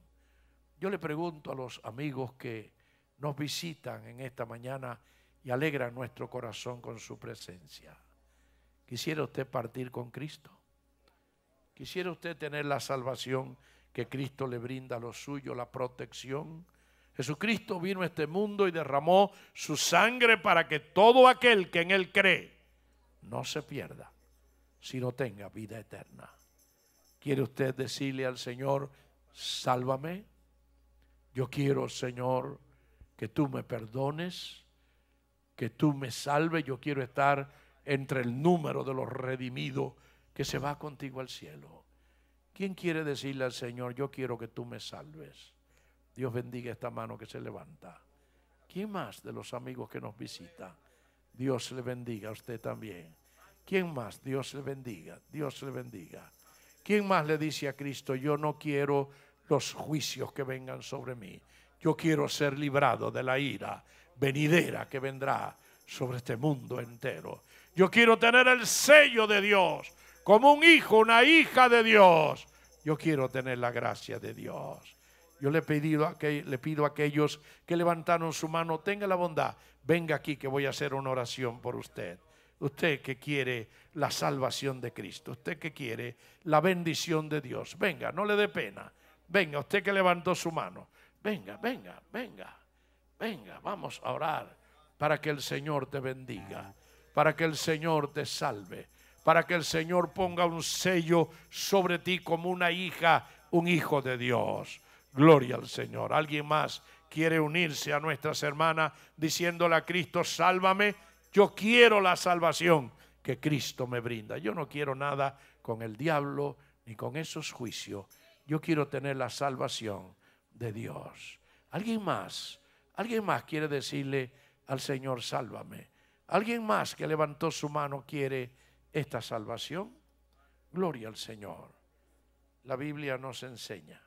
yo le pregunto a los amigos que nos visitan en esta mañana y alegran nuestro corazón con su presencia. ¿Quisiera usted partir con Cristo? ¿Quisiera usted tener la salvación que Cristo le brinda a los suyos, la protección? Jesucristo vino a este mundo y derramó su sangre para que todo aquel que en él cree no se pierda, sino tenga vida eterna. ¿Quiere usted decirle al Señor, sálvame? Yo quiero, Señor, que tú me perdones, que tú me salves. Yo quiero estar entre el número de los redimidos que se va contigo al cielo. ¿Quién quiere decirle al Señor, yo quiero que tú me salves? Dios bendiga esta mano que se levanta. ¿Quién más de los amigos que nos visita? Dios le bendiga a usted también. ¿Quién más? Dios le bendiga, Dios le bendiga. ¿Quién más le dice a Cristo, yo no quiero los juicios que vengan sobre mí. Yo quiero ser librado de la ira venidera que vendrá sobre este mundo entero. Yo quiero tener el sello de Dios como un hijo, una hija de Dios. Yo quiero tener la gracia de Dios. Yo le, he pedido que, le pido a aquellos que levantaron su mano, tenga la bondad, venga aquí que voy a hacer una oración por usted. Usted que quiere la salvación de Cristo, usted que quiere la bendición de Dios, venga, no le dé pena. Venga, usted que levantó su mano. Venga, venga, venga, venga. Vamos a orar para que el Señor te bendiga, para que el Señor te salve, para que el Señor ponga un sello sobre ti como una hija, un hijo de Dios. Gloria al Señor. Alguien más quiere unirse a nuestras hermanas diciéndole a Cristo, sálvame, yo quiero la salvación que Cristo me brinda. Yo no quiero nada con el diablo ni con esos juicios yo quiero tener la salvación de Dios. Alguien más, alguien más quiere decirle al Señor, sálvame. Alguien más que levantó su mano quiere esta salvación. Gloria al Señor. La Biblia nos enseña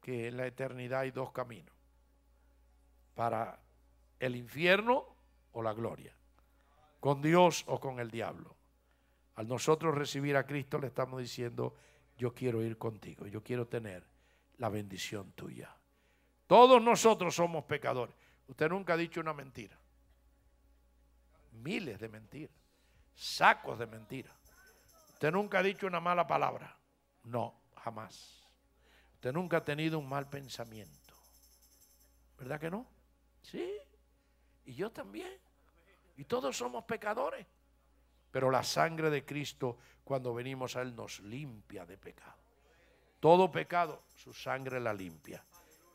que en la eternidad hay dos caminos, para el infierno o la gloria, con Dios o con el diablo. Al nosotros recibir a Cristo le estamos diciendo, yo quiero ir contigo, yo quiero tener la bendición tuya. Todos nosotros somos pecadores. Usted nunca ha dicho una mentira. Miles de mentiras, sacos de mentiras. Usted nunca ha dicho una mala palabra. No, jamás. Usted nunca ha tenido un mal pensamiento. ¿Verdad que no? Sí. Y yo también. Y todos somos pecadores. Pero la sangre de Cristo, cuando venimos a Él, nos limpia de pecado. Todo pecado, su sangre la limpia.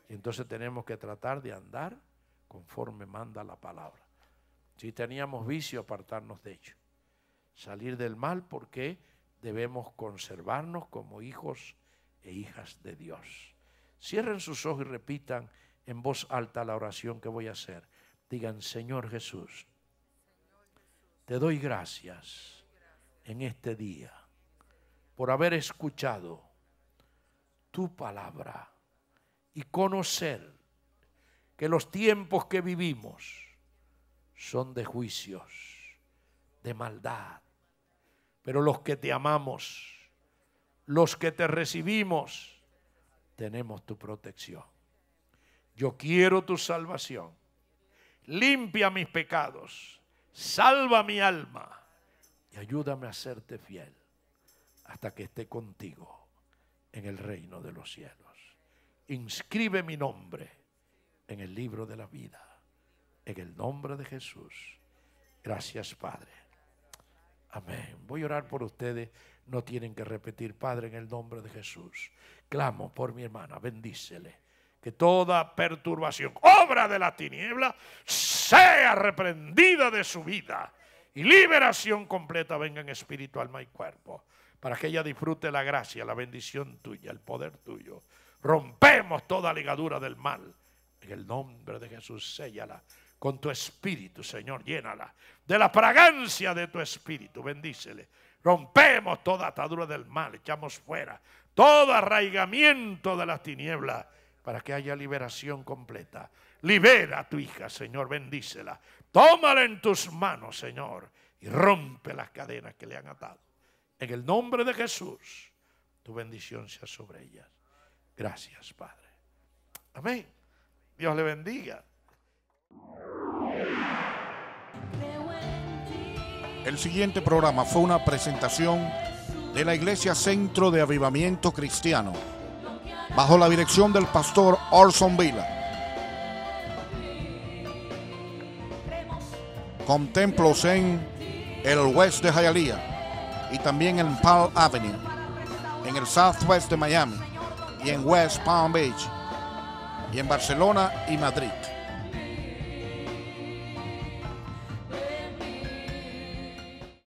entonces tenemos que tratar de andar conforme manda la palabra. Si teníamos vicio, apartarnos de ello. Salir del mal porque debemos conservarnos como hijos e hijas de Dios. Cierren sus ojos y repitan en voz alta la oración que voy a hacer. Digan, Señor Jesús, te doy gracias en este día por haber escuchado tu palabra y conocer que los tiempos que vivimos son de juicios, de maldad. Pero los que te amamos, los que te recibimos, tenemos tu protección. Yo quiero tu salvación. Limpia mis pecados salva mi alma y ayúdame a serte fiel hasta que esté contigo en el reino de los cielos. Inscribe mi nombre en el libro de la vida, en el nombre de Jesús. Gracias, Padre. Amén. Voy a orar por ustedes. No tienen que repetir, Padre, en el nombre de Jesús. Clamo por mi hermana, bendícele que toda perturbación, obra de la tiniebla, sea reprendida de su vida y liberación completa venga en espíritu, alma y cuerpo, para que ella disfrute la gracia, la bendición tuya, el poder tuyo. Rompemos toda ligadura del mal. En el nombre de Jesús, séllala con tu espíritu, Señor, llénala de la fragancia de tu espíritu, bendícele. Rompemos toda atadura del mal, echamos fuera todo arraigamiento de las tinieblas para que haya liberación completa. Libera a tu hija, Señor, bendícela. Tómala en tus manos, Señor, y rompe las cadenas que le han atado. En el nombre de Jesús, tu bendición sea sobre ellas. Gracias, Padre. Amén. Dios le bendiga. El siguiente programa fue una presentación de la Iglesia Centro de Avivamiento Cristiano bajo la dirección del pastor Orson Vila. con templos en el West de Hialeah y también en Palm Avenue, en el Southwest de Miami y en West Palm Beach y en Barcelona y Madrid.